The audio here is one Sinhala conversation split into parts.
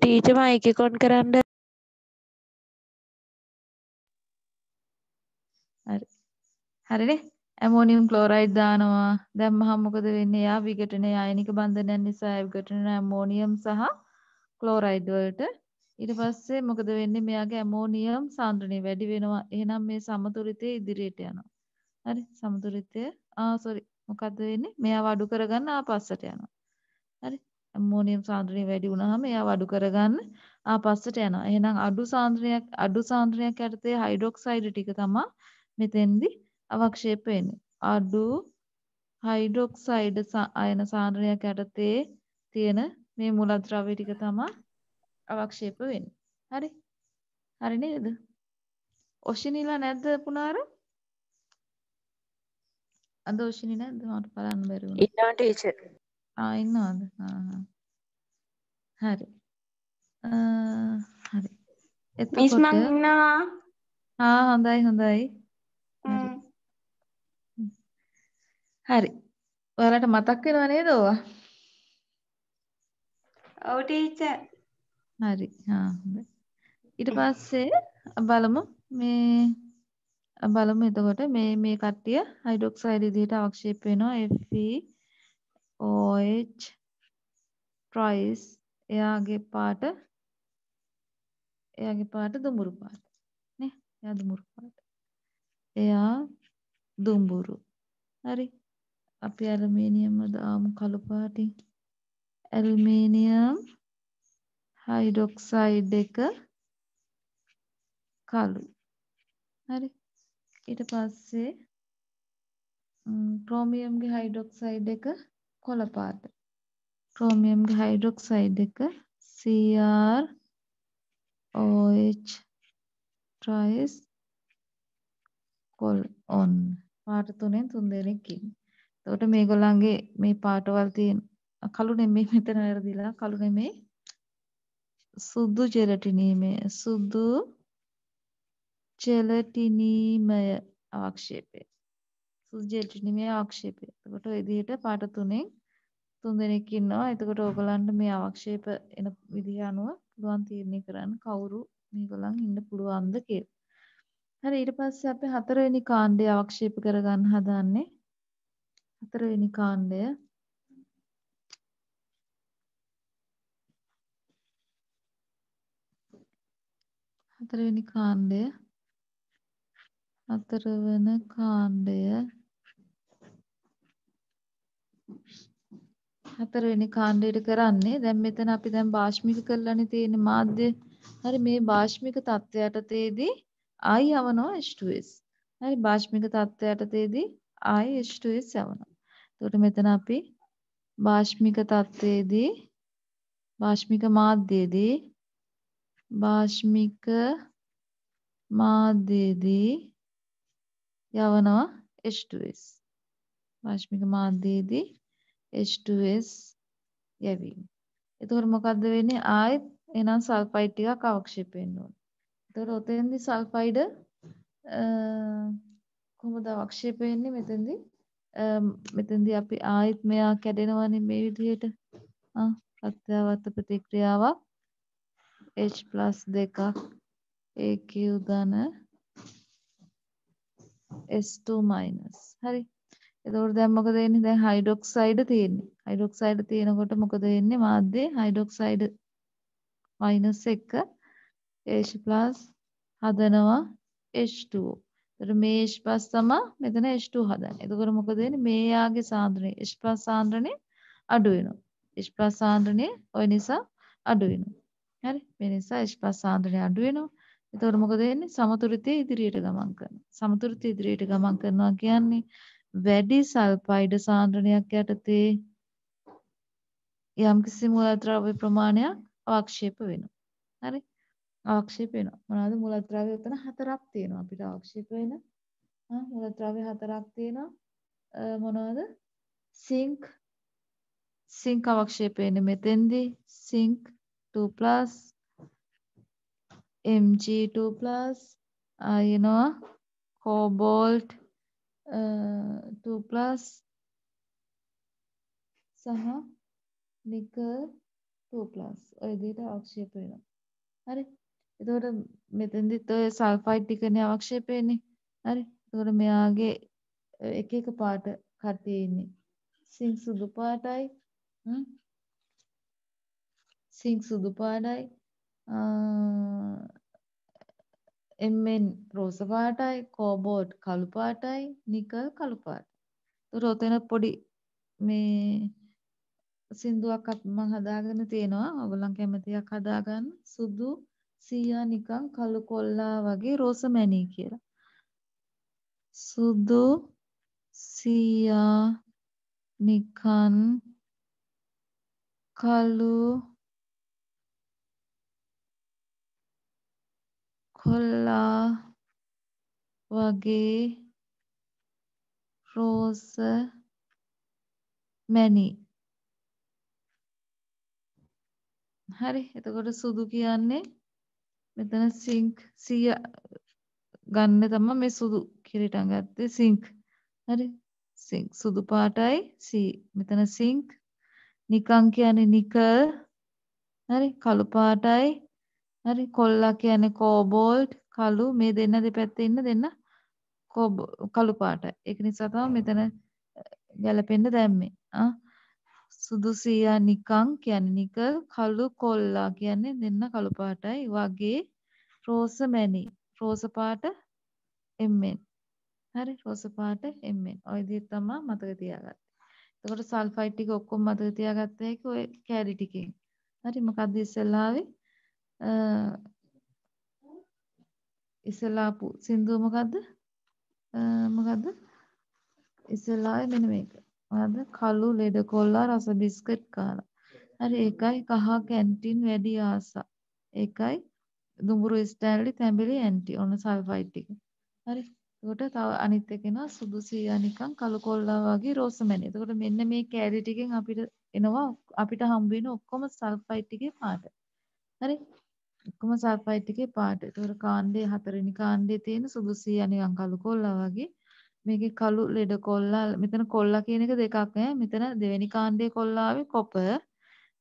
ටීච මයික කොන් කරන්න හරින ඇමෝනිම් කලෝරයිඩ් දානවා දැම්ම හම්මොකද වෙන්න යා විගටන යනික බන්ධනැන් නිසා ඇගටන ඇමෝනියම් සහ කලෝරයිඩ්වලට ඉට පස්සේ මොකද වෙන්න මෙයාගේ ඇමෝනියම් සාන්ද්‍රනය වැඩි වෙනවා එහනම් මේ සමතුරිතය ඉදිරියට යනවා හරි සමතුරිතය ආසොරි මොකක්ද වෙන්නේ මෙයා වඩු කරගන්න ආ පස්සට යනවා හරි ඇමෝනියම් සාන්ද්‍රණය වැඩි වුණාම එයා අඩු කරගන්න ආපස්සට යනවා. එහෙනම් අඩු සාන්ද්‍රණයක් අඩු සාන්ද්‍රණයක් යටතේ හයිඩ්‍රොක්සයිඩ් ටික තමයි මෙතෙන්දි අවක්ෂේප වෙන්නේ. අඩු හයිඩ්‍රොක්සයිඩ් අයන සාන්ද්‍රණයක් යටතේ තියෙන මේ මූලද්‍රව්‍ය ටික තමයි අවක්ෂේප වෙන්නේ. හරි. හරි නේද? ඔෂිනිලා නැද්ද පුනාර? අද ඔෂිනි නැද්ද? මට බලන්න බැරි වුණා. ඉන්නවා ටීචර්. ආ ඉන්නවද? හරි. හරි. එතකොට මිස් මං ඉන්නවා. ආ හොඳයි හොඳයි. හරි. ඔයාලට මතක් වෙනව නේද ඕවා? ඔව් ටීචර්. හරි. ආ ah, හොඳයි. ඊට පස්සේ බලමු මේ බලමු එතකොට මේ මේ කට්ටිය හයිඩ්‍රොක්සයිඩ් විදිහට අවක්ෂේප වෙනවා Fe OH price එයාගේ පාට එයාගේ පාට දුඹුරු පාට නේ එයා දුඹුරු පාට එයා දුඹුරු හරි අපි ඇලුමිනියම් දාමු කළු පාටින් ඇලුමිනියම් හයිඩොක්සයිඩ් එක කළු හරි ඊට පස්සේ ක්‍රෝමියම්ගේ හයිඩොක්සයිඩ් එක කොළ පාට. ක්‍රෝමියම්ගේ හයිඩ්‍රොක්සයිඩ් එක CR OH ට්‍රයිස් කොල් ඔන් පාට තුනෙන් තුන් දෙනෙක් ඉන්නේ. එතකොට මේගොල්ලන්ගේ මේ පාටවල් තියෙන කළු නෙමෙයි මෙතන වැරදිලා කළු නෙමෙයි සුදු ජෙලටිනීමය සුදු ජෙලටිනීමය අවක්ෂේපය සුජේල්ටි මේ ආක්ෂේපය. එතකොට ඔය විදිහට පාට තුනෙන් තුන් දෙනෙක් ඉන්නවා. එතකොට ඕගලන්ට මේ ආක්ෂේප එන විදිහ අනුව පුළුවන් තීරණය කරන්න කවුරු මේගොල්ලන් ඉන්න පුළුවන්ද කියලා. හරි ඊට පස්සේ අපි හතරවෙනි කාණ්ඩය ආක්ෂේප කරගන්න හදන්නේ. හතරවෙනි කාණ්ඩය හතරවෙනි කාණ්ඩය හතරවන කාණ්ඩය හතරවෙනි කාණ්ඩයට කරන්නේ දැන් මෙතන අපි දැන් භාෂ්මික කරලානේ තියෙන මාධ්‍ය. හරි මේ භාෂ්මික තත්ත්වයට තේදී I යවනවා H2S. හරි භාෂ්මික තත්ත්වයට තේදී I H2S යවනවා. එතකොට මෙතන අපි භාෂ්මික තත්ත්වයේදී භාෂ්මික මාධ්‍යයේදී භාෂ්මික මාධ්‍යයේදී යවනවා H2S. භාෂ්මික මාධ්‍යයේදී H2S යැවීම. එතකොට මොකද්ද වෙන්නේ? ආයෙත් එහෙනම් සල්ෆයිඩ් ටිකක් අවක්ෂේප වෙන්න ඕන. එතකොට ඔතෙන්දී සල්ෆයිඩ කොහොමද අවක්ෂේප වෙන්නේ මෙතෙන්දී? මෙතෙන්දී අපි ආයෙත් මෙයා කැඩෙනවනේ මේ විදිහට. ආ ප්‍රත්‍යවර්ත ප්‍රතික්‍රියාවක් H+ දෙකක් AQ ධන S2- හරි එතකොට දැන් මොකද වෙන්නේ? දැන් හයිඩ්‍රොක්සයිඩ් තියෙන්නේ. හයිඩ්‍රොක්සයිඩ් තියෙනකොට මොකද වෙන්නේ? මාධ්‍යයේ හයිඩ්‍රොක්සයිඩ් -1 H+ හදනවා H2O. එතකොට මේ H+ තමයි මෙතන H2 හදන්නේ. එතකොට මොකද වෙන්නේ? මේ යාගේ සාන්ද්‍රණය H+ සාන්ද්‍රණය අඩු වෙනවා. H+ සාන්ද්‍රණය ඔය නිසා අඩු වෙනවා. හරි? මේ නිසා H+ සාන්ද්‍රණය අඩු වෙනවා. එතකොට මොකද වෙන්නේ? සමතුලිතයේ ඉදිරියට ගමන් කරනවා. සමතුලිතයේ ඉදිරියට ගමන් කරනවා කියන්නේ වැඩි සල්ෆයිඩ් සාන්ද්‍රණයක් යටතේ යම්කිසි මූලද්‍රව්‍ය ප්‍රමාණයක් අවක්ෂේප වෙනවා. හරි? අවක්ෂේප වෙනවා. මොනවද මූලද්‍රව්‍ය උතන හතරක් තියෙනවා අපිට අවක්ෂේප වෙන. මූලද්‍රව්‍ය හතරක් තියෙනවා. මොනවද? සිංක් සිංක් අවක්ෂේප වෙන්නේ මෙතෙන්දී සිංක් 2+ Mg2+ ආයෙනවා cobalt 2 2 plus සහ නිකල් 2 plus ඔය විදිහට අවක්ෂේප වෙනවා. හරි. එතකොට මෙතෙන්දිත් ඔය සල්ෆයිඩ් ටිකනේ අවක්ෂේප වෙන්නේ. හරි. එතකොට මෙයාගේ එක එක පාට කටේ ඉන්නේ. සිං සුදු පාටයි සිං සුදු පාටයි එමෙන් රෝස පාටයි, කෝබෝඩ් කළු පාටයි, නිකල් කළු පාටයි. රෝතෙන පොඩි මේ සින්දුවක් මම හදාගෙන තියෙනවා. ඔයගොල්ලන් කැමතියක් හදාගන්න. සුදු සීයා නිකන් කළු කොල්ලා වගේ රෝස මැණි කියලා. සුදු සීයා නිකන් කළු කොල්ලා වගේ රෝස මැණි හරි එතකොට සුදු කියන්නේ මෙතන සිංක් 100 ගන්න තමයි මේ සුදු කිරිටම් ගත්තේ සිංක් හරි සිංක් සුදු පාටයි C මෙතන සිංක් නිකං කියන්නේ නිකල් හරි කළු පාටයි හරි කොල්ලා කියන්නේ කෝබෝල්ට් කළු මේ දෙන්න දෙපැත්තේ ඉන්න දෙන්න කළු පාට. ඒක නිසා තමයි මෙතන ගැලපෙන්න දැම්මේ. ආ සුදුසියා නිකං කියන්නේ නිකල් කළු කොල්ලා කියන්නේ දෙන්න කළු පාටයි වගේ රෝස මැණි. රෝස පාට එම්මෙන්. හරි රෝස පාට එම්මෙන්. ඔය විදිහට තමයි මතක තියාගත්තේ. එතකොට සල්ෆයිට් ටික ඔක්කොම මතක තියාගත්තා ඒක ඔය කැරි ටිකෙන්. හරි මොකද්ද ඉස්සෙල්ලා ආවේ? ඉස්සලාපු සින්දුව මොකද්ද? මොකද්ද? ඉස්සලාවේ මෙන්න මේක. මොකද්ද? කළු ලෙඩ කොල්ලා රස බිස්කට් කාලා. හරි ඒකයි කහ කැන්ටින් වැඩි ආසා. ඒකයි දුඹුරු ස්ටැන්ලි තැඹිලි ඇන්ටි. ඔන්න සල්ෆයිට් ටික. හරි. එතකොට තව අනිත් එකේනවා සුදු සීයා නිකන් කළු කොල්ලා වගේ රෝසමැණි. එතකොට මෙන්න මේ කැරි ටිකෙන් අපිට එනවා අපිට හම්බ වෙන ඔක්කොම සල්ෆයිට් ටිකේ පාට. හරි. ඔක්කොම සල්ෆයිට් එකේ පාට. ඒතර කාණ්ඩේ හතරවෙනි කාණ්ඩේ තියෙන සුදුසී අනිකන් කළු කොල්ලා වගේ. මේකේ කළු ලෙඩ කොල්ලා මෙතන කොල්ලා කියන එක දෙකක් ඈ. මෙතන දෙවෙනි කාණ්ඩේ කොල්ලාවේ කොපර්.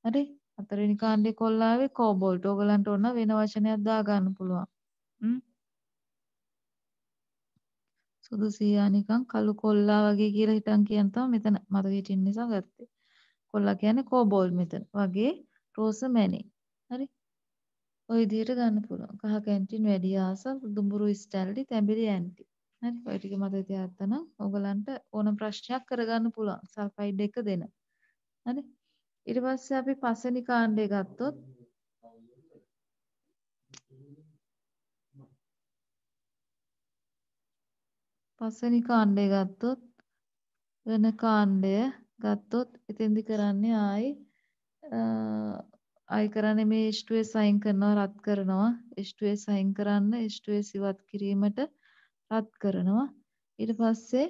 හරි. හතරවෙනි කාණ්ඩේ කොල්ලාවේ කෝබෝල්ට්. ඕගලන්ට ඕන වෙන වචනයක් දාගන්න පුළුවන්. හ්ම්. සුදුසීයා නිකන් කළු කොල්ලා වගේ කියලා හිතන් කියන තමයි මෙතන මතක හිටින්න නිසා ගත්තේ. කොල්ලා කියන්නේ කෝබෝල් මෙතන. වගේ රෝස මැණි. හරි. ওই විදිහට ගන්න පුළුවන්. කහ කැන්ටින් වැඩි ආස දුඹුරු ස්ටැල්ලි තැඹිලි ඇන්ටි. හරි. ඔය ටික මතක තියාගත්තනම් ඕගලන්ට ඕන ප්‍රශ්නයක් කරගන්න පුළුවන්. සල්ෆයිඩ් එක දෙන. හරි. ඊට පස්සේ අපි පස්වෙනි කාණ්ඩය ගත්තොත් පස්වෙනි කාණ්ඩය ගත්තොත් වෙන කාණ්ඩය ගත්තොත් එතෙන්දි කරන්නේ ආයි ආයි කරන්නේ මේ H2S සයින් කරනවා රත් කරනවා H2S සයින් කරන්න H2S ඉවත් කිරීමට රත් කරනවා ඊට පස්සේ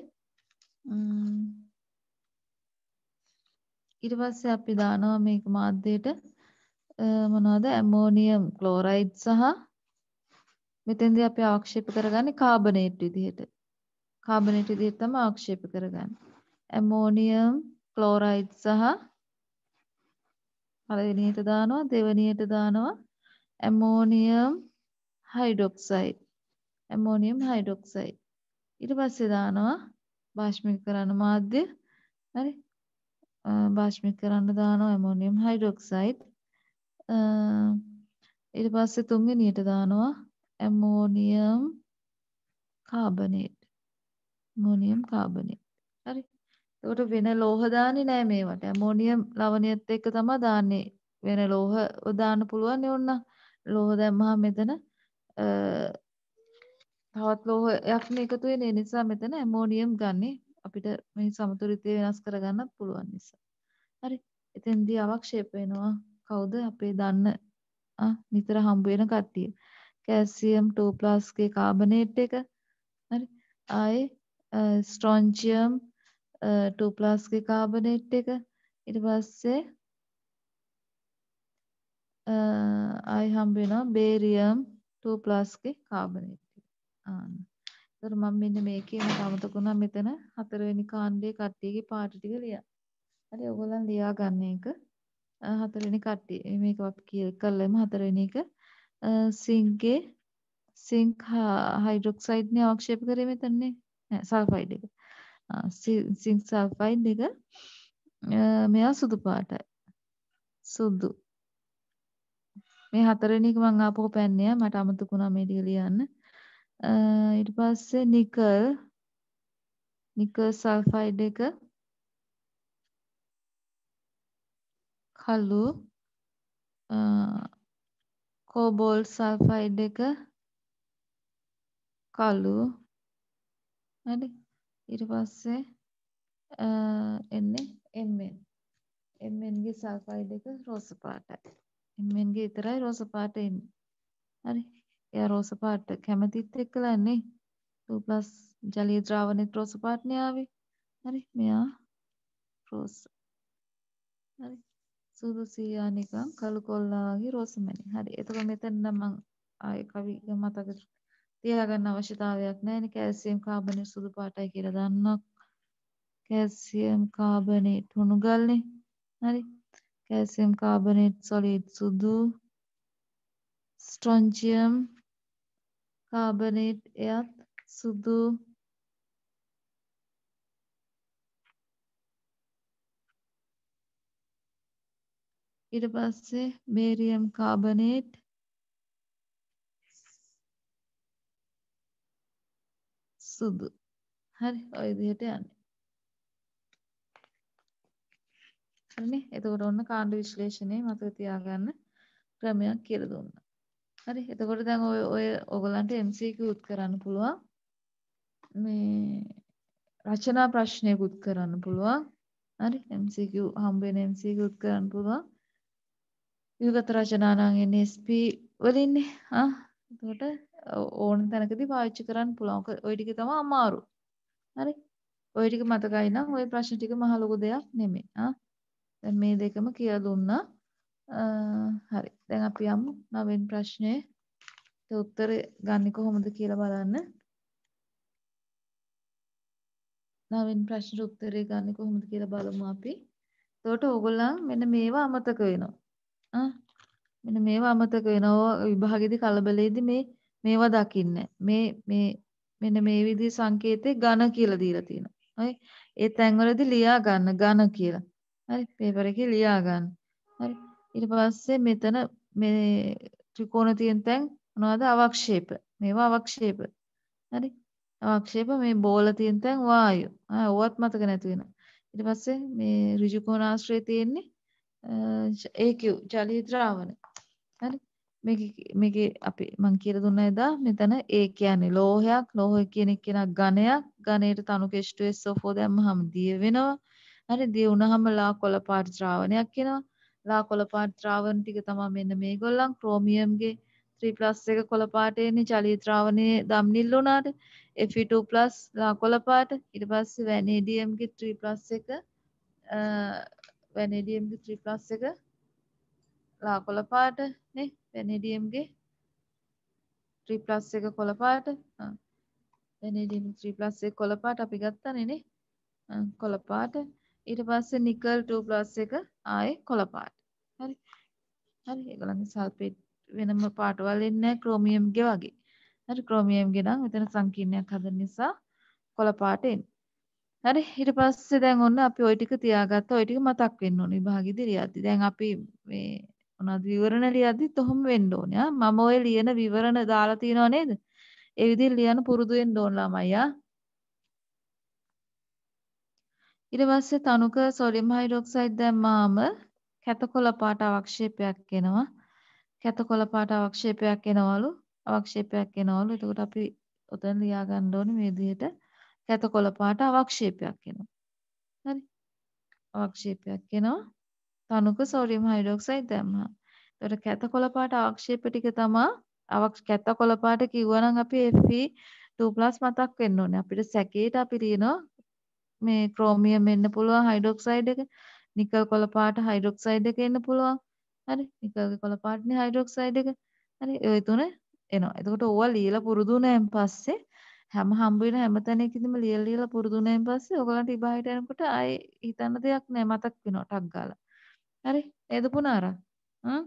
ඊට පස්සේ අපි දානවා මේක මාධ්‍යයට මොනවද ඇමෝනියම් ක්ලෝරයිඩ් සහ මෙතෙන්දී අපි ආක්ෂේප කරගන්නේ කාබනේට් විදිහට කාබනේට් විදිහට තමයි ආක්ෂේප කරගන්නේ ඇමෝනියම් ක්ලෝරයිඩ් සහ පළවෙනියට දානවා දෙවෙනියට දානවා ඇමෝනියම් හයිඩොක්සයිඩ් ඇමෝනියම් හයිඩොක්සයිඩ් ඊට පස්සේ දානවා භාෂ්මික කරන්න මාධ්‍ය හරි භාෂ්මික කරන්න දානවා ඇමෝනියම් හයිඩොක්සයිඩ් ඊට පස්සේ තුන්වෙනියට දානවා ඇමෝනියම් කාබනේට් ඇමෝනියම් කාබනේට් හරි එතකොට වෙන ලෝහ දාන්නේ නෑ මේවට. ඇමෝනියම් ලවණයත් එක්ක තමයි දාන්නේ. වෙන ලෝහ දාන්න පුළුවන් නේ ඔන්න. ලෝහ දැම්මහම මෙතන තවත් ලෝහයක් නේ එකතු වෙන්නේ. නිසා මෙතන ඇමෝනියම් ගන්නේ. අපිට මේ සමතුලිතය වෙනස් කරගන්නත් පුළුවන් නිසා. හරි. එතෙන්දී අවක්ෂේප වෙනවා කවුද අපේ දන්න නිතර හම්බ වෙන කට්ටිය. කැල්සියම් 2+ ගේ කාබනේට් එක. හරි. ආයේ ස්ට්‍රොන්චියම් 2+ කාබනේට් එක ඊට පස්සේ ආයි හම්බ වෙනවා බේරියම් 2+ කාබනේට් එක ආන්න එතකොට මම මෙන්න මේකේ මට අමතකුණා මෙතන හතරවෙනි කාණ්ඩයේ කට්ටියගේ පාට ටික ලියා. හරි ඔයගොල්ලන් ලියා ගන්න එක හතරවෙනි කට්ටිය. මේක අපි කළෙම හතරවෙනි එක සින්ක්ගේ සින්ක් හයිඩ්‍රොක්සයිඩ්නේ අවක්ෂේප කරේ මෙතනනේ. නෑ සල්ෆයිඩ් එක. සිං සල්ෆයිඩ් එක මෙයා සුදු පාටයි සුද්දු මේ හතරනික මං ආපහු පැන්නේ මට අමතකුණා මේ ටික ලියන්න ඊට පස්සේ නිකල් නිකල් සල්ෆයිඩ් එක කළු කෝබෝල් සල්ෆයිඩ් එක කළු හරි ඊට පස්සේ එන්නේ Mn Mn ගේ සල්ෆයිඩ් එක රෝස පාටයි Mn ගේ විතරයි රෝස පාට එන්නේ හරි එයා රෝස පාට කැමතිත් එක්කලානේ 2+ ජලීය ද්‍රාවණෙත් රෝස පාටනේ ආවේ හරි මෙයා රෝස හරි සුදුසු යා නිකන් කළු කොල්ලා වගේ රෝස මැණි හරි එතකොට මෙතන නම් මම ආයේ කවි මතක තියාගන්න අවශ්‍යතාවයක් නැහැ නේ කැල්සියම් කාබනේට් සුදු පාටයි කියලා දන්නවා කැල්සියම් කාබනේට් උණුගල්නේ හරි කැල්සියම් කාබනේට් සොලිඩ් සුදු ස්ට්‍රොන්චියම් කාබනේට් එයත් සුදු ඊට පස්සේ බේරියම් කාබනේට් සුදු. හරි ඔය විදිහට යන්නේ. හරිනේ? එතකොට ඔන්න කාණ්ඩ විශ්ලේෂණය මතක තියාගන්න ක්‍රමයක් කියලා දුන්නා. හරි. එතකොට දැන් ඔය ඔය ඔයගලන්ට MCQ උත් කරන්න පුළුවන්. මේ රචනා ප්‍රශ්නයක් උත් කරන්න පුළුවන්. හරි. MCQ හම්බ වෙන MCQ උත් කරන්න පුළුවන්. යුගත රචනා නම් NSP වලින්නේ. ආ එතකොට ඕන තැනකදී පාවිච්චි කරන්න පුළුවන්. ඔය ටික තමයි අමාරු. හරි. ඔය ටික මතකයි නම් ওই ප්‍රශ්න ටික මහ ලොකු දෙයක් නෙමෙයි. ආ. දැන් මේ දෙකම කියලා දුන්නා. හරි. දැන් අපි යමු නවෙනි ප්‍රශ්නේ. ඒ උත්තරේ ගන්නේ කොහොමද කියලා බලන්න. නවෙනි ප්‍රශ්නෙට උත්තරේ ගන්නේ කොහොමද කියලා බලමු අපි. එතකොට ඕගොල්ලන් මෙන්න මේවා අමතක වෙනවා. ආ මෙන්න මේවා අමතක වෙනවා විභාගෙදී කලබලෙදී මේ මේවා දකින්න මේ මේ මෙන්න මේ විදිහේ සංකේතේ ඝන කියලා දීලා තියෙනවා හරි ඒ තැන්වලදී ලියා ගන්න ඝන කියලා හරි පේපර් එකේ ලියා ගන්න හරි ඊට පස්සේ මෙතන මේ ත්‍රිකෝණ තියෙන තැන් මොනවද අවක්ෂේප මේවා අවක්ෂේප හරි අවක්ෂේප මේ බෝල තියෙන තැන් වායු ආ ඕවත් මතක නැති වෙනවා ඊට පස්සේ මේ ඍජු කෝණාශ්‍රය තියෙන්නේ AQ චලිත ද්‍රාවණ හරි මේකේ මේකේ අපි මම කියලා දුන්න එදා මෙතන A කියන්නේ ලෝහයක් ලෝහය කියන එක කෙනා ඝනයක් ඝනයට තනු කෙෂ්ටු SO4 දැම්මහම දිය වෙනවා හරි දිය වුණාම ලා කොළ පාට ද්‍රාවණයක් වෙනවා ලා කොළ පාට ද්‍රාවණ ටික තමයි මෙන්න මේගොල්ලන් ක්‍රෝමියම්ගේ 3+ එක කොළ පාට එන්නේ ජලීය ද්‍රාවණයේ දම් නිල් වුණාට Fe2+ ලා කොළ පාට ඊට පස්සේ වැනේඩියම්ගේ 3+ එක වැනේඩියම්ගේ 3+ එක ලා කොළ පාට පැනෙඩියම්ගේ 3 ප්ලස් එක කොළපාට පැනෙඩියම් 3 ප්ලස් එක කොළපාට අපි ගත්තානේ නේ කොළපාට ඊට පස්සේ නිකල් 2 ප්ලස් එක ආයේ කොළපාට හරි හරි ඒගොල්ලන්ගේ සල්ෆේට් වෙනම පාටවල් එන්නේ නැහැ ක්‍රෝමියම්ගේ වගේ හරි ක්‍රෝමියම්ගේ නම් මෙතන සංකීර්ණයක් හදන නිසා කොළපාට එන්නේ හරි ඊට පස්සේ දැන් ඔන්න අපි ওই ටික තියාගත්තා ওই ටික මතක් වෙන්න ඕනේ විභාගෙ ඉදිරියදී. දැන් අපි මේ මොනවද විවරණ ලියද්දි තොහොම වෙන්න ඕනේ ආ මම ඔය ලියන විවරණ දාලා තියෙනව නේද ඒ විදිහට ලියන්න පුරුදු වෙන්න ඕන ළමයි ආ ඊට පස්සේ තනුක සෝඩියම් හයිඩ්‍රොක්සයිඩ් දැම්මාම කැතකොළ පාට අවක්ෂේපයක් එනවා කැතකොළ පාට අවක්ෂේපයක් එනවලු අවක්ෂේපයක් එනවලු එතකොට අපි ඔතන ලියා ගන්න ඕනේ මේ විදිහට කැතකොළ පාට අවක්ෂේපයක් එනවා හරි අවක්ෂේපයක් එනවා තණුක සෝඩියම් හයිඩ්‍රොක්සයිඩ් දැම්මහම. එතකොට කැත කොළපාට ආක්ෂේප ටික තමයි අවක්ෂ කැත කොළපාට කිව්වනම් අපි Fe2+ මතක් වෙන්න ඕනේ. අපිට සැකේට අපි තියනවා මේ ක්‍රෝමියම් එන්න පුළුවන් හයිඩ්‍රොක්සයිඩ් එක. නිකල් කොළපාට හයිඩ්‍රොක්සයිඩ් එක එන්න පුළුවන්. හරි. නිකල්ගේ කොළපාටනේ හයිඩ්‍රොක්සයිඩ් එක. හරි. ඒ තුන එනවා. එතකොට ඕවා ලියලා පුරුදු වුණාන් පස්සේ හැම හම්බ වෙන හැම තැනකදීම ලියලා ලියලා පුරුදු වුණාන් පස්සේ ඔයගලන්ට ඉබහාට යනකොට ආයේ හිතන්න දෙයක් නෑ මතක් වෙනවා ටක් ගාලා. හරි නේද පුනාරා? ආ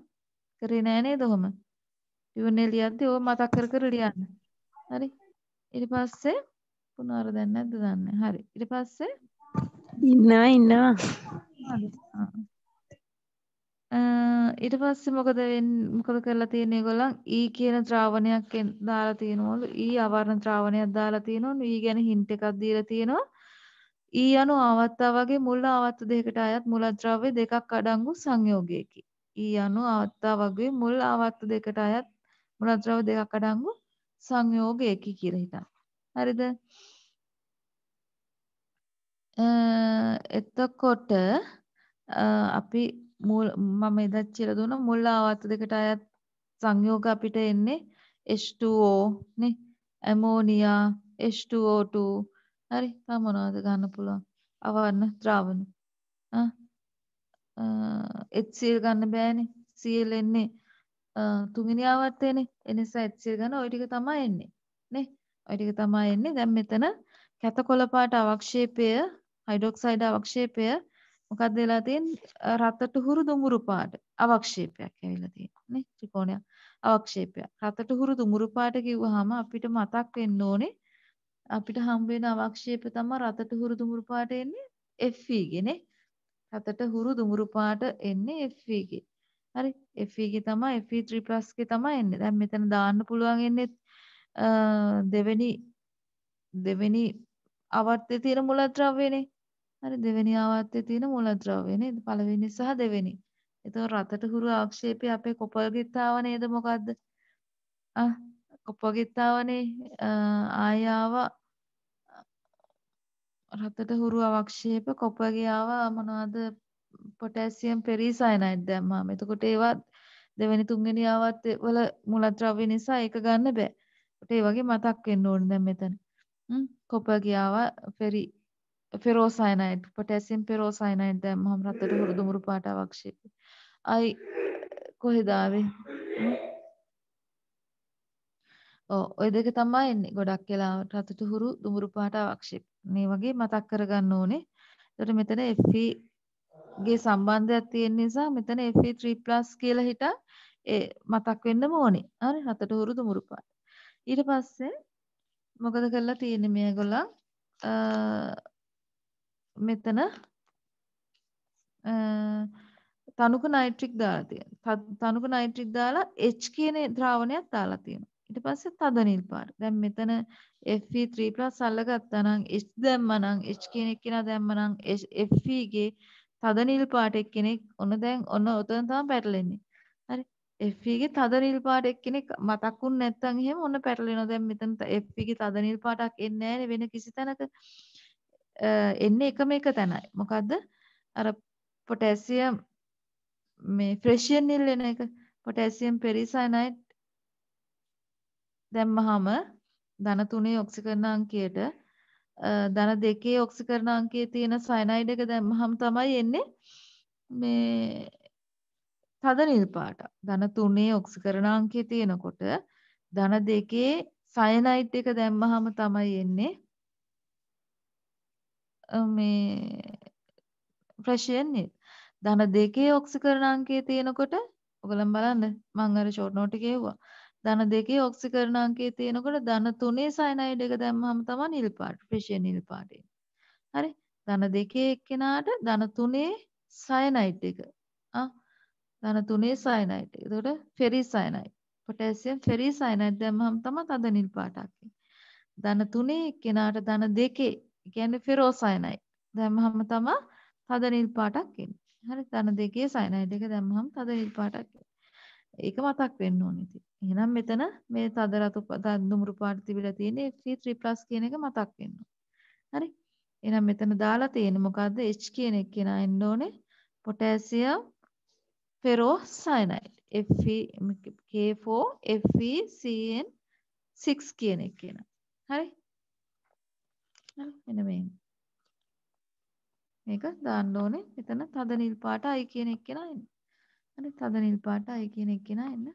කරේ නෑ නේද ඔහම? ටියුන් එක ලියද්දි ඕව මතක් කර කර ලියන්න. හරි. ඊට පස්සේ පුනාරා දැන් නැද්ද දන්නේ. හරි. ඊට පස්සේ ඉන්නවා ඉන්නවා. ඊට පස්සේ මොකද වෙන්නේ මොකද කරලා තියෙන්නේ ඒගොල්ලන් ඊ කියන ද්‍රාවණයක් දාලා තියෙනවලු ඊ අවර්ණ ද්‍රාවණයක් දාලා තියෙනවලු ඊ ගැන හින්ට් එකක් දීලා තියෙනවා ඊ අනු ආවත්තා වගේ මුල් ආවත්ත දෙකට අයත් මුලද්‍රව්‍ය දෙකක් අඩංගු සංයෝගයකි. ඊ අනු ආවත්තා වගේ මුල් ආවත්ත දෙකට අයත් මුලද්‍රව්‍ය දෙකක් අඩංගු සංයෝගයකි කියලා හිතන්න. හරිද? එතකොට අපි මුල් මම එදත් කියලා දුන්න මුල් ආවත්ත දෙකට අයත් සංයෝග අපිට එන්නේ H2O නේ ඇමෝනියා H2O2 හරි තව මොනවද ගන්න පුළුවන් අවන්න ද්‍රාවණ HCl ගන්න බෑනේ Cl එන්නේ තුන්වෙනි ආවර්තයනේ ඒ නිසා HCl ගන්න ওই ටික තමයි එන්නේ නේ ওই ටික තමයි එන්නේ දැන් මෙතන කැත කොළපාට අවක්ෂේපය හයිඩ්‍රොක්සයිඩ් අවක්ෂේපය මොකක්ද වෙලා තියෙන්නේ රතට හුරු දුඹුරු පාට අවක්ෂේපයක් ඇවිල්ලා තියෙනවා නේ ත්‍රිකෝණයක් අවක්ෂේපයක් රතට හුරු දුඹුරු පාට කිව්වහම අපිට මතක් වෙන්න ඕනේ අපිට හම් වෙන අවක්ෂේප තමයි රතට හුරු දුමුරු පාට එන්නේ FE ගේනේ. රතට හුරු දුමුරු පාට එන්නේ FE ගේ. හරි FE ගේ තමයි FE3+ ගේ තමයි එන්නේ. දැන් මෙතන දාන්න පුළුවන් එන්නේ දෙවෙනි දෙවෙනි අවර්තයේ තියෙන මූලද්‍රව්‍යනේ. හරි දෙවෙනි ආවත්තේ තියෙන මූලද්‍රව්‍ය නේද පළවෙනි සහ දෙවෙනි. එතකොට රතට හුරු ආක්ෂේපය අපේ කොපල්ගිත්තාව නේද මොකද්ද? අහ කොපල්ගිත්තාවනේ ආයාව රතට හුරු අවක්ෂේප කොපගයාව මොනවාද පොටැසියම් පෙරීසායනයිත් දැම්මාම එතකොට ඒවත් දෙවැනි තුන්ගෙන ආවත් වල මුලද්‍රව්‍ය නිසා ඒක ගන්න බෑ ට ඒ වගේ මතක් වෙන්න ඕන දැම් මෙතන කොපගයාව පෙරි ෆෙරෝසායනයිට් පොටැසිම් පෙරෝසායනයිට් දැම් හම රත්තට හුරුදුමුරු පාට අවක්ෂේප අයි කොහෙදාවේ ඔය දෙක තමයි එන්නේ ගොඩක් වෙලාවට රතුට හුරු දුඹුරු පාට ආක්ෂේප මේ වගේ මතක් කරගන්න ඕනේ. ඒකට මෙතන FE ගේ සම්බන්ධයක් තියෙන නිසා මෙතන FE3+ කියලා හිට ඒ මතක් වෙන්නම ඕනේ. හරි රතුට හුරු දුඹුරු පාට. ඊට පස්සේ මොකද කරලා තියෙන්නේ මේගොල්ලන් මෙතන තනුක නයිට්‍රික් දාලා තියෙනවා. තනුක නයිට්‍රික් දාලා H කියන ද්‍රාවණයක් දාලා තියෙනවා. ඊට පස්සේ තද නිල් පාට. දැන් මෙතන Fe3+ අල්ලගත්තා නම් H දැම්මා නම් H කියන එක්කෙනා දැම්මා නම් Fe ගේ තද නිල් පාට එක්කෙනෙක් ඔන්න දැන් ඔන්න ඔතන තමයි පැටලෙන්නේ. හරි. Fe ගේ තද නිල් පාට එක්කෙනෙක් මතක්ුන් නැත්තම් එහෙම ඔන්න පැටලෙනවා. දැන් මෙතන Fe ගේ තද නිල් පාටක් එන්නේ නැහැ වෙන කිසි තැනක. එන්නේ එකම එක තැනයි. මොකද්ද? අර පොටෑසියම් මේ ෆ්‍රෙෂියන් නිල් එන එක. පොටෑසියම් පෙරිසයනයිඩ් දැම්මහම ධන 3 ඔක්සිකරණ අංකයට ධන 2 ඔක්සිකරණ අංකයේ තියෙන සයනයිඩ් එක දැම්මහම තමයි එන්නේ මේ තද නිල් පාට. ධන 3 ඔක්සිකරණ අංකයේ තියෙනකොට ධන 2 සයනයිඩ් එක දැම්මහම තමයි එන්නේ මේ ප්‍රශයන් නිල්. ධන 2 ඔක්සිකරණ අංකයේ තියෙනකොට ඔගලන් බලන්න මම අර ෂෝට් නෝට් එකේ ධන දෙකේ ඔක්සිකරණ අංකයේ තියෙනකොට ධන තුනේ සයනයිඩ් එක දැම්මම තමයි නිල් පාට ෆිෂිය නිල් පාට හරි ධන දෙකේ එක්කෙනාට ධන තුනේ සයනයිඩ් එක ආ ධන තුනේ සයනයිඩ් එක. එතකොට ferricyanide. Potassium ferricyanide දැම්මම තමයි අද නිල් පාටක් එන්නේ. ධන තුනේ එක්කෙනාට ධන දෙකේ කියන්නේ ෆෙරෝ සයනයිඩ්. දැම්මම තමයි තද නිල් පාටක් එන්නේ. හරි ධන දෙකේ සයනයිඩ් එක දැම්මම තද නිල් පාටක් එන්නේ. ඒක මතක් වෙන්න ඕනේ ඉතින්. එහෙනම් මෙතන මේ තද රතු දුමුරු පාට තිබිලා තියෙන H3+ කියන එක මතක් වෙන්න. හරි. එහෙනම් මෙතන දාලා තියෙන මොකද්ද H කියන එක කෙනා එන්න ඕනේ potassium ferrocyanide. Fe K4 Fe CN6 කියන එක කෙනා. හරි. මෙන්න මේ. මේක දාන්න ඕනේ. මෙතන තද නිල් පාට I කියන එක කෙනා එන්න. හරි තද නිල් පාට I කියන එක කෙනා එන්න.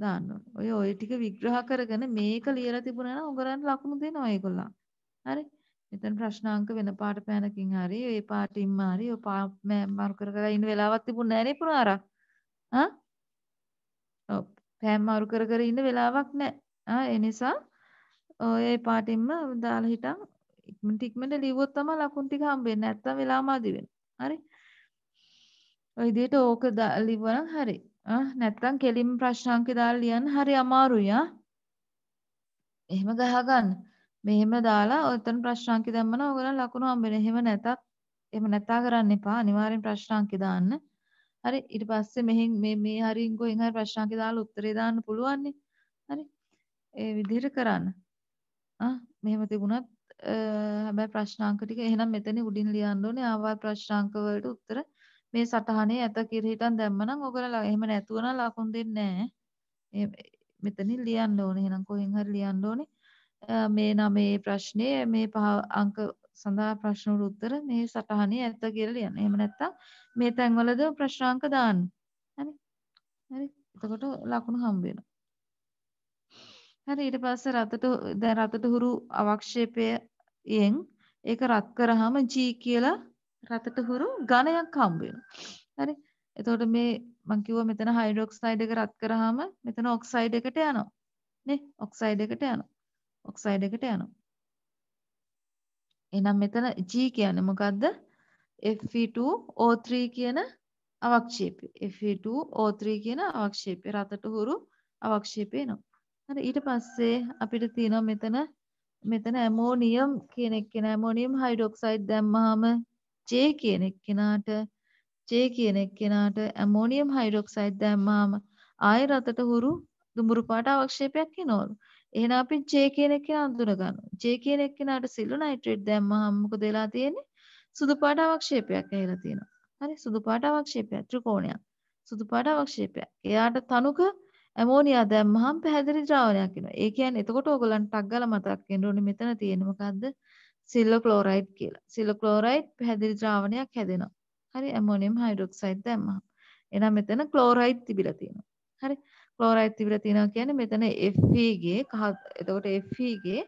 දාන්න ඔය ඔය ටික විග්‍රහ කරගෙන මේක ලියලා තිබුණා නම් උගරන් ලකුණු දෙනවා ඒගොල්ලෝ. හරි. මෙතන ප්‍රශ්න අංක වෙන පාට පෑනකින් හරි ඒ පාටින්ම හරි ඔය පා මාරු කර කර ඉන්න වෙලාවක් තිබුණ නැහැ නේ පුනාරක්. ආ? ඔව්. පෑම් මාරු කර කර ඉන්න වෙලාවක් නැහැ. ආ ඒ නිසා ඔය පාටින්ම දාලා හිටන් ඉක්මනට ඉක්මනට ලිව්වොත් තමයි ලකුණු ටික හම්බෙන්නේ. නැත්තම් වෙලා මාදි වෙනවා. හරි. ඔය විදිහට ඕක ලිව්වනම් හරි. නැත්තම් කෙලින් ප්‍රශ්න අංක දාලා ලියන්න හරි අමාරුයි ආ. එහෙම ගහගන්න. මෙහෙම දාලා ඔතන ප්‍රශ්න අංක දැම්මම ඔයගොල්ලන් ලකුණු හම්බෙන. එහෙම නැතත් එහෙම නැතා කරන්න එපා. අනිවාර්යෙන් ප්‍රශ්න අංක දාන්න. හරි ඊට පස්සේ මෙහෙන් මේ මේ හරින් ගොයින් හරි ප්‍රශ්න අංක දාලා උත්තරේ දාන්න පුළුවන් නේ. හරි. ඒ විදිහට කරන්න. ආ මෙහෙම තිබුණත් හැබැයි ප්‍රශ්න අංක ටික එහෙනම් මෙතන උඩින් ලියන්න ඕනේ. ආවා ප්‍රශ්න අංක වලට උත්තර මේ සටහනේ ඇත කිරහිටන් දැම්මනම් ඔයගොල්ලෝ එහෙම නැතුව නම් ලකුණු දෙන්නේ නැහැ. මෙතනින් ලියන්න ඕනේ. එහෙනම් කොහෙන් හරි ලියන්න ඕනේ. මේ නමේ ප්‍රශ්නේ මේ පහ අංක සඳහා ප්‍රශ්න වල උත්තර මේ සටහනේ ඇත්ත කියලා ලියන්න. එහෙම නැත්නම් මේ තැන්වලද ප්‍රශ්නාංක දාන්න. හරි. හරි. එතකොට ලකුණු හම්බ වෙනවා. හරි ඊට පස්සේ රතට දැන් රතට හුරු අවක්ෂේපයෙන් ඒක රත් කරාම G කියලා රතට හුරු ඝනයක් හම්බ වෙනවා. හරි. එතකොට මේ මම කිව්වා මෙතන හයිඩ්‍රොක්සයිඩ් එක රත් කරාම මෙතන ඔක්සයිඩ් එකට යනවා. නේ? ඔක්සයිඩ් එකට යනවා. ඔක්සයිඩ් එකට යනවා. එහෙනම් මෙතන G කියන්නේ මොකද්ද? Fe2O3 කියන අවක්ෂේපය. Fe2O3 කියන අවක්ෂේපය රතට හුරු අවක්ෂේපය එනවා. හරි ඊට පස්සේ අපිට තියෙනවා මෙතන මෙතන ඇමෝනියම් කියන එක කියන ඇමෝනියම් හයිඩ්‍රොක්සයිඩ් දැම්මහම J කියන එක්කෙනාට J කියන එක්කෙනාට ඇමෝනියම් හයිඩ්‍රොක්සයිඩ් දැම්මාම ආයෙ රතට හුරු දුඹුරු පාට අවක්ෂේපයක් එනවලු. එහෙනම් අපි J කියන එක්කෙනා අඳුනගන්නවා. J කියන එක්කෙනාට සිල්ව නයිට්‍රේට් දැම්මහම මොකද වෙලා තියෙන්නේ? සුදු පාට අවක්ෂේපයක් ඇහිලා තියෙනවා. හරි සුදු පාට අවක්ෂේපයක් ත්‍රිකෝණයක්. සුදු පාට අවක්ෂේපයක්. එයාට තනුක ඇමෝනියා දැම්මහම පැහැදිලි ද්‍රාවණයක් එනවා. ඒ කියන්නේ එතකොට ඕගොල්ලන්ට ටක් ගාලා මතක් වෙන්න ඕනේ මෙතන තියෙන්නේ මොකද්ද? සිල්ව ක්ලෝරයිඩ් කියලා. සිල්ව ක්ලෝරයිඩ් පැහැදිලි ද්‍රාවණයක් හැදෙනවා. හරි ඇමෝනියම් හයිඩ්‍රොක්සයිඩ් දැම්මහම. එහෙනම් මෙතන ක්ලෝරයිඩ් තිබිලා තියෙනවා. හරි. ක්ලෝරයිඩ් තිබිලා තියෙනවා කියන්නේ මෙතන Fe ගේ කහ එතකොට Fe ගේ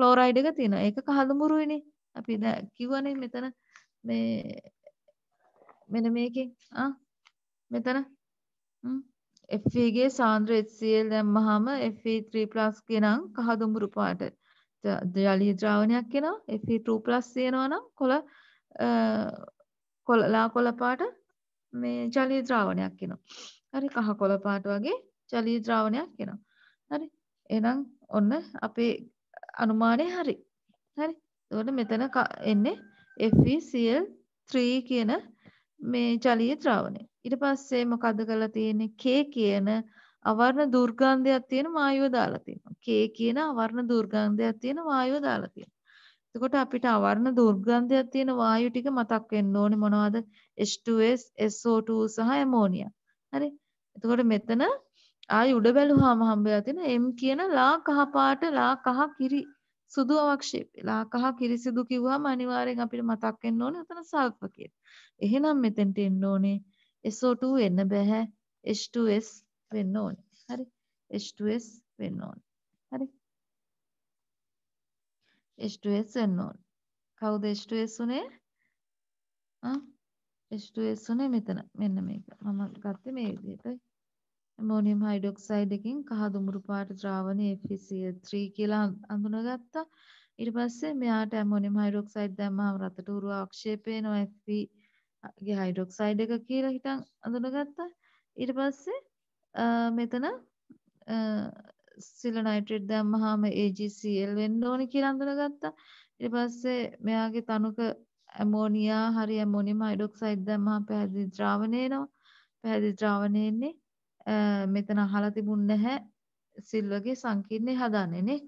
ක්ලෝරයිඩ් එක තියෙනවා. ඒක කහඳුමුරුයිනේ. අපි දැන් කිව්වනේ මෙතන මේ මෙන්න මේකෙන් ආ මෙතන Fe ගේ සාන්ද්‍ර HCl දැම්මහම Fe3+ කියනං කහඳුමුරු පාට. ජලී ද්‍රාවණයක් එනවා Fe2+ එනවනම් කොළ කොළ ලා කොළ පාට මේ ජලී ද්‍රාවණයක් එනවා. හරි කහ කොළ පාට වගේ ජලී ද්‍රාවණයක් එනවා. හරි. එහෙනම් ඔන්න අපේ අනුමානය හරි. හරි. එතකොට මෙතන එන්නේ FeCl3 කියන මේ ජලීය ද්‍රාවණය. ඊට පස්සේ මොකද්ද කරලා තියෙන්නේ K කියන අවර්ණ දුර්ගන්ධයක් තියෙන වායුව දාලා තියෙනවා. කේ කියන අවර්ණ දුර්ගන්ධයක් තියෙන වායුව දාලා තියෙනවා. එතකොට අපිට අවර්ණ දුර්ගන්ධයක් තියෙන වායු ටික මතක් වෙන්න ඕනේ මොනවද? H2S, SO2 සහ ඇමෝනියා. හරි. එතකොට මෙතන ආයි උඩ බැලුවාම හම්බෙලා තියෙන M කියන ලා කහ පාට ලා කහ කිරි සුදු අවක්ෂේපය. ලා කහ කිරි සුදු කිව්වම අනිවාර්යෙන් අපිට මතක් වෙන්න ඕනේ උතන සල්ෆර් කියලා. එහෙනම් මෙතෙන්ට එන්න ඕනේ SO2 එන්න බෑ H2S වෙන්න ඕනේ. හරි. H2S වෙන්න ඕනේ. හරි. H2S වෙන්න ඕනේ. කවුද H2S උනේ? ආ H2S උනේ මෙතන. මෙන්න මේක. මම ගත්තේ මේ විදිහටයි. ඇමෝනියම් හයිඩොක්සයිඩ් එකෙන් කහ දුඹුරු පාට ද්‍රාවණය FeCl3 කියලා අඳුනගත්තා. ඊට පස්සේ මෙයාට ඇමෝනියම් හයිඩොක්සයිඩ් දැම්මම රතට උරු ආක්ෂේපේනවා Fe ගේ හයිඩොක්සයිඩ් එක කියලා හිතන් අඳුනගත්තා. ඊට පස්සේ මෙතන සිල නයිට්‍රේට් දැම්මහාම AgCl වෙන්න ඕනේ කියලා අඳුනගත්තා. ඊට පස්සේ මෙයාගේ තනුක ඇමෝනියා හරි ඇමෝනියම් හයිඩොක්සයිඩ් දැම්මහම පැහැදිලි ද්‍රාවණය එනවා. පැහැදිලි ද්‍රාවණය එන්නේ මෙතන අහලා තිබුණ නැහැ සිල්වගේ සංකීර්ණය හදන්නේ නේ.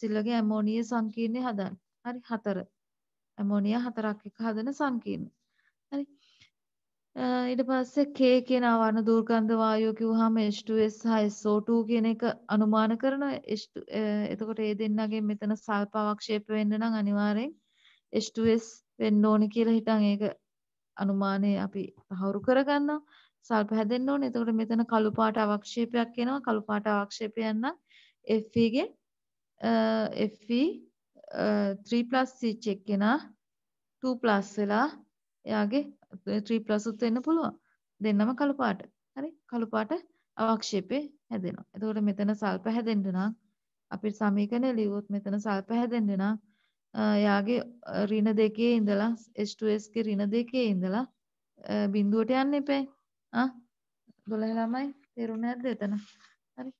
සිල්වගේ ඇමෝනිය සංකීර්ණය හදන්නේ. හරි හතර. ඇමෝනියා හතරක් එක හදන සංකීර්ණ. හරි ඊට පස්සේ K කියන වර්ණ දුර්ගන්ධ වායුව කිව්වහම H2S හා SO2 කියන එක අනුමාන කරන එතකොට ඒ දෙන්නගෙන් මෙතන සල්පාවක්ෂේප වෙන්න නම් අනිවාර්යෙන් H2S වෙන්න ඕනේ කියලා හිතන් ඒක අනුමානේ අපි තහවුරු කරගන්නවා. සල්ප හැදෙන්න ඕනේ. එතකොට මෙතන කළු පාට අවක්ෂේපයක් එනවා. කළු පාට අවක්ෂේපය නම් Fe ගේ Fe 3 C චෙක් වෙනා 2 වෙලා එයාගේ 3+ උත් වෙන්න පුළුවන්. දෙන්නම කළු පාට. හරි? කළු පාට අවක්ෂේපේ හැදෙනවා. එතකොට මෙතන සල්ප හැදෙන්න නම් අපිට සමීකරණය ලියුවොත් මෙතන සල්ප හැදෙන්න නම් එයාගේ ඍණ දෙකේ ඉඳලා H2S ගේ ඍණ දෙකේ ඉඳලා බිඳුවට යන්න එපේ. ආ 12 ළමයි තේරුණා නැද්ද එතන? හරි.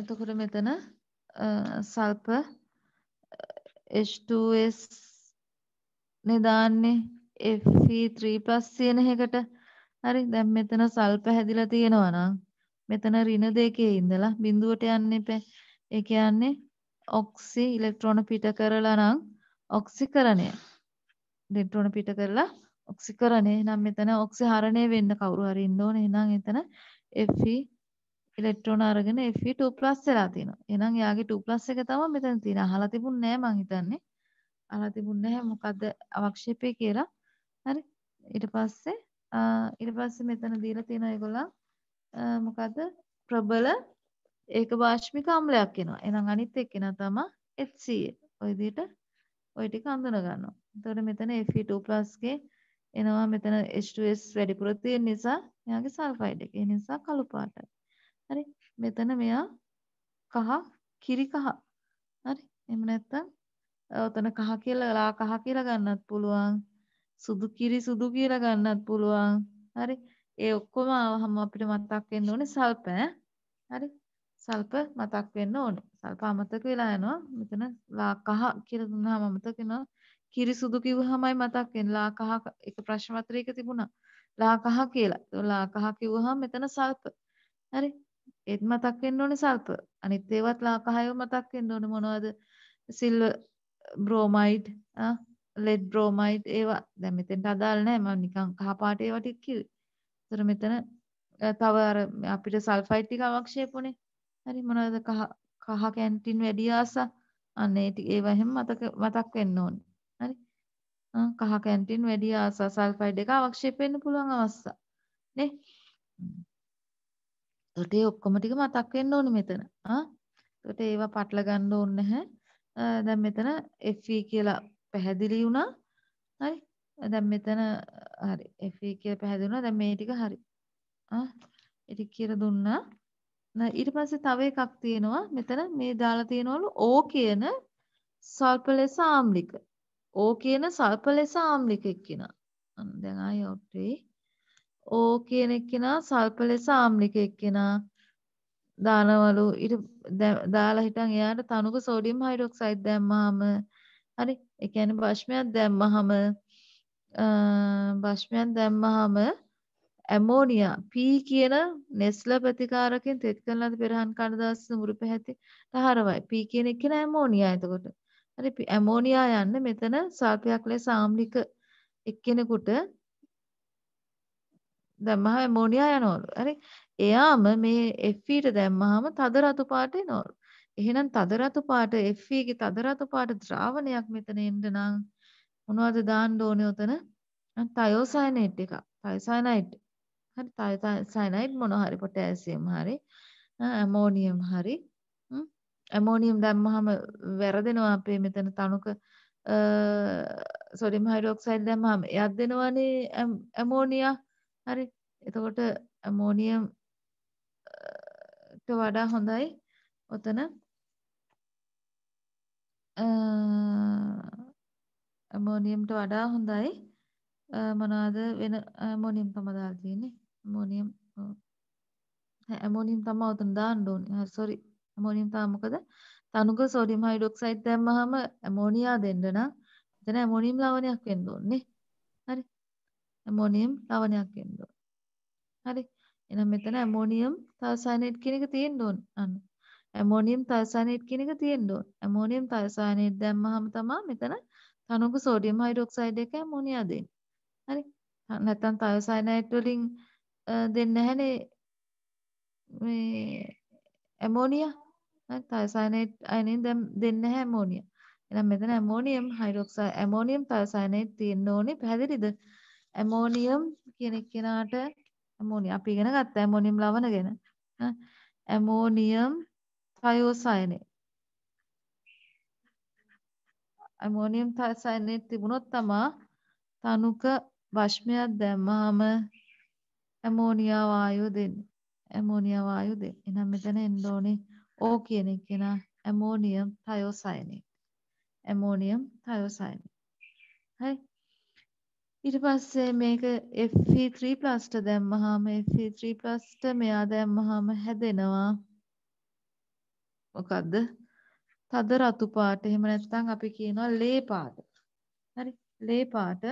එතකොට මෙතන සල්ප H2S නේ දාන්නේ Fe3+ කියන එකට. හරි දැන් මෙතන සල්ප හැදිලා තියෙනවා නම් මෙතන ඍණ දෙකේ ඉඳලා බිඳුවට යන්න එපා. ඒ කියන්නේ ඔක්සි ඉලෙක්ට්‍රෝන පිට කරලා නම් ඔක්සිකරණය. ඉලෙක්ට්‍රෝන පිට කරලා ඔක්සිකරණය. එහෙනම් මෙතන ඔක්සිහරණය වෙන්න කවුරු හරි ඉන්න ඕනේ. එහෙනම් එතන Fe ඉලෙක්ට්‍රෝන අරගෙන Fe2+ වෙලා තියෙනවා. එහෙනම් යාගේ 2+ එක තමයි මෙතන තියෙන. අහලා තිබුණේ නැහැ මං හිතන්නේ. අහලා තිබුණේ නැහැ මොකද්ද අවක්ෂේපය කියලා. හරි. ඊට පස්සේ ඊට පස්සේ මෙතන දීලා තියෙන ඒගොල්ලන් මොකද්ද ප්‍රබල ඒක වාෂ්මික අම්ලයක් එනවා. එහෙනම් අනිත් එක්කෙනා තමයි HCl. ඔය විදිහට ඔය ටික අඳුන ගන්නවා. එතකොට මෙතන Fe2+ ගේ එනවා මෙතන H2S වැඩිපුර තියෙන නිසා එයාගේ සල්ෆයිඩ් එක. ඒ නිසා කළු පාටයි. හරි මෙතන මෙයා කහ කිරි කහ හරි එහෙම නැත්නම් ඔතන කහ කියලා ලා කහ කියලා ගන්නත් පුළුවන් සුදු කිරි සුදු කියලා ගන්නත් පුළුවන් හරි ඒ ඔක්කොම ආවහම අපිට මතක් වෙන්න ඕනේ සල්ප හරි සල්ප මතක් වෙන්න ඕනේ සල්ප අමතක වෙලා යනවා මෙතන ලා කහ කියලා දුන්නාම අමතක වෙනවා කිරි සුදු කිව්වහමයි මතක් වෙන්නේ ලා කහ එක ප්‍රශ්න පත්‍රයක තිබුණා ලා කහ කියලා ලා කහ කිව්වහම මෙතන සල්ප හරි ඒත් මතක් වෙන්න ඕනේ සල්ප. අනිත් ඒවත් ලාකහයව මතක් වෙන්න ඕනේ මොනවද? සිල්ව බ්‍රෝමයිඩ් ආ ලෙඩ් බ්‍රෝමයිඩ් ඒවා දැන් මෙතෙන්ට අදාළ නැහැ මම නිකන් කහ පාට ඒවා ටික කිව්වේ. ඒතර මෙතන තව අර අපිට සල්ෆයිඩ් ටික අවශ්‍යප උනේ. හරි මොනවද කහ කහ කැන්ටින් වැඩි ආස අන්න ඒ ටික ඒවා හැම මතක මතක් වෙන්න ඕනේ. හරි. කහ කැන්ටින් වැඩි ආස සල්ෆයිඩ් එක අවශ්‍යප වෙන්න පුළුවන් අවස්ථා. නේ? එතකොට ඒ ඔක්කොම ටික මතක් වෙන්න ඕනේ මෙතන. ආ. එතකොට ඒවා පටල ගන්න ඕනේ නැහැ. දැන් මෙතන FE කියලා පැහැදිලි වුණා. හරි. දැන් මෙතන හරි FE කියලා පැහැදිලි වුණා. දැන් මේ ටික හරි. ආ. ඒ ටික කියලා දුන්නා. ඊට පස්සේ තව එකක් තියෙනවා. මෙතන මේ දාලා තියෙනවලු O කියන සල්ප ලෙස ආම්ලික. ඕ කියන සල්ප ලෙස ආම්ලික එක්කිනා. දැන් ආයෙ ඔට්ටේ. ඕ කියන එක්කෙනා සල්ප ලෙස ආම්ලික එක්කෙනා දානවලු ඊට දාලා හිටන් එයාට තනුක සෝඩියම් හයිඩ්‍රොක්සයිඩ් දැම්මහම හරි ඒ කියන්නේ භෂ්මයක් දැම්මහම භෂ්මයක් දැම්මහම ඇමෝනියා P කියන නෙස්ල ප්‍රතිකාරකෙන් තෙත් කරන ලද පෙරහන් කණ්ඩදාස මුරු පැහැති තහරවයි P කියන එක කියන ඇමෝනියා එතකොට හරි ඇමෝනියා යන්න මෙතන සල්පයක් ලෙස ආම්ලික එක්කෙනෙකුට දැම්මහම මෝනියා යනවලු. හරි. එයාම මේ FE ට දැම්මහම තද රතු පාට එනවලු. එහෙනම් තද රතු පාට FE ගේ තද රතු පාට ද්‍රාවණයක් මෙතන එන්න නම් මොනවද දාන්න ඕනේ උතන? තයෝසයනයිට් එකක්. තයෝසයනයිට්. හරි තයෝසයනයිට් මොන හරි පොටෑසියම් හරි ඇමෝනියම් හරි ඇමෝනියම් දැම්මහම වැරදෙනවා අපේ මෙතන තනුක සොඩියම් හයිඩ්‍රොක්සයිඩ් දැම්මහම එයක් දෙනවනේ ඇමෝනියා හරි එතකොට ඇමෝනියම් වඩා හොඳයි ඔතන ඇමෝනියම්ට වඩා හොඳයි මොනාද වෙන ඇමෝනියම් තම දාලා තියෙන්නේ ඇමෝනියම් ඇමෝනියම් තමයි ඔතන දාන්න ඕනේ සෝරි ඇමෝනියම් තමයි මොකද තනුක සෝඩියම් හයිඩ්‍රොක්සයිඩ් දැම්මහම ඇමෝනියා දෙන්න නම් එතන ඇමෝනියම් ලවණයක් වෙන්න ඕනේ හරි ඇමෝනියම් ලවණයක් එන්න ඕන. හරි. එහෙනම් මෙතන ඇමෝනියම් තර්සයනේට් කියන එක තියෙන්න ඕන. අන්න. ඇමෝනියම් තර්සයනේට් කියන එක තියෙන්න ඕන. ඇමෝනියම් තර්සයනේට් දැම්මහම තමයි මෙතන තනුක සෝඩියම් හයිඩ්‍රොක්සයිඩ් එක ඇමෝනියා දෙන්නේ. හරි. නැත්තම් තර්සයනේට් වලින් දෙන්නේ නැහනේ මේ ඇමෝනියා. හරි තර්සයනේට් අයනෙන් දැන් දෙන්නේ නැහැ ඇමෝනියා. එහෙනම් මෙතන ඇමෝනියම් හයිඩ්‍රොක්සයිඩ් ඇමෝනියම් තර්සයනේට් තියෙන්න ඕනේ. පැහැදිලිද? ඇමෝනියම් කියන එක්කෙනාට ඇමෝනිය අපි ඉගෙන ගත්තා ඇමෝනියම් ලවණ ගැන ඇමෝනියම් තයෝසයනේ ඇමෝනියම් තයෝසයනේ තිබුණොත් තමා තනුක භෂ්මයක් දැම්මහම ඇමෝනියා වායුව දෙන්නේ ඇමෝනියා වායුව දෙන්නේ එහෙනම් මෙතන එන්න ඕනේ ඕ කියන එක්කෙනා ඇමෝනියම් තයෝසයනේ ඇමෝනියම් තයෝසයනේ හරි ඊට පස්සේ මේක Fe3+ ට දැම්මහම Fe3+ ට මෙයා දැම්මහම හැදෙනවා මොකද්ද? තද රතු පාට එහෙම නැත්නම් අපි කියනවා ලේ පාට. හරි. ලේ පාට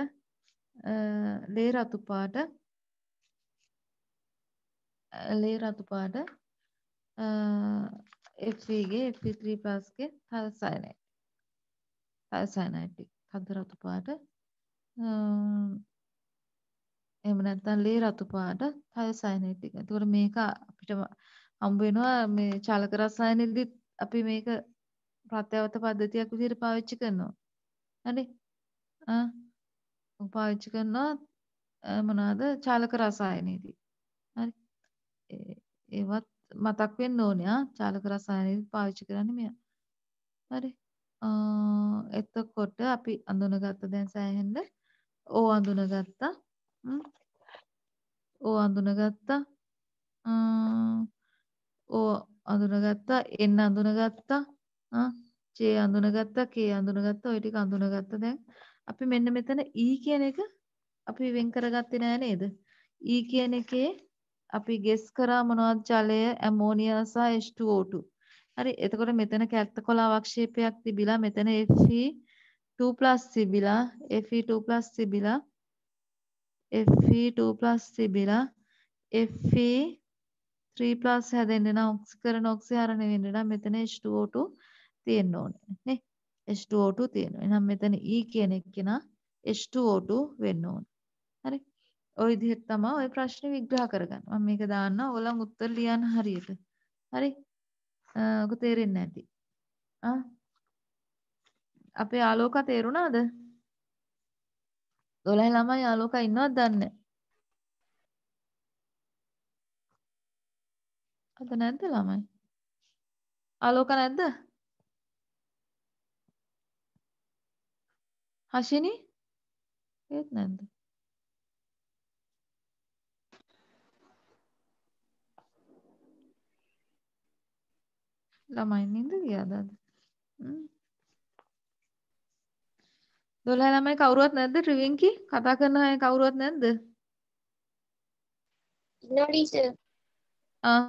ලේ රතු පාට ලේ රතු පාට Fe ගේ Fe3+ ගේ තද සයනයිට්. තද සයනයිට්. තද රතු පාට එහෙම නැත්නම් ලේ රතු පාට තයසයිනයිට් එක. ඒතකොට මේක අපිට හම්බ වෙනවා මේ චාලක රසායනෙදි අපි මේක ප්‍රත්‍යවත පද්ධතියක් විදිහට පාවිච්චි කරනවා. හරි? ආ පාවිච්චි කරනවා මොනවාද චාලක රසායනෙදි. හරි? ඒවත් මතක් වෙන්න ඕනේ ආ චාලක රසායනෙදි පාවිච්චි කරන්නේ මෙයා. හරි? එතකොට අපි අඳුනගත්ත දැන් සෑහෙන්න ඕ අඳුනගත්තා ඕ අඳුනගත්තා ඕ අඳුනගත්තා එන්න අඳුනගත්තා ජේ අඳුනගත්තා කේ අඳුනගත්තා ඔය ටික අඳුනගත්තා දැන් අපි මෙන්න මෙතන ඊ කියන එක අපි වෙන් කරගත්තේ නෑ නේද ඊ කියන එකේ අපි ගෙස් කරා මොනවද ජලය ඇමෝනියා සහ H2O2 හරි එතකොට මෙතන කැක්ත කොළ අවක්ෂේපයක් තිබිලා මෙතන Fe 2 e plus Sibila, Fe2 plus Sibila, Fe2 plus Sibila, Fe3 plus හැදෙන්න නම් ඔක්ස් කරන ඔක්සිහරණය වෙන්න නම් මෙතන H2O2 තියෙන්න ඕනේ නේ. H2O2 තියෙනවා. එහෙනම් මෙතන E කියන එක කෙනා H2O2 වෙන්න ඕනේ. හරි. ওই විදිහට තමයි ওই ප්‍රශ්නේ විග්‍රහ කරගන්න. මම මේක දාන්න ඕලම් උත්තර ලියන්න හරියට. හරි. ඔක තේරෙන්නේ නැති. ආ අපේ ආලෝකා තේරුණාද? 12 ළමයි ආලෝකා ඉන්නවද දන්නේ අද නැද්ද ළමයි? ආලෝකා නැද්ද? හෂිනි? ඒත් නැද්ද? ළමයි නින්ද ගියාද අද? හ්ම් 12 ළමයි කවුරුවත් නැද්ද ට්‍රිවින්කි කතා කරන අය කවුරුවත් නැද්ද? No teacher. ආ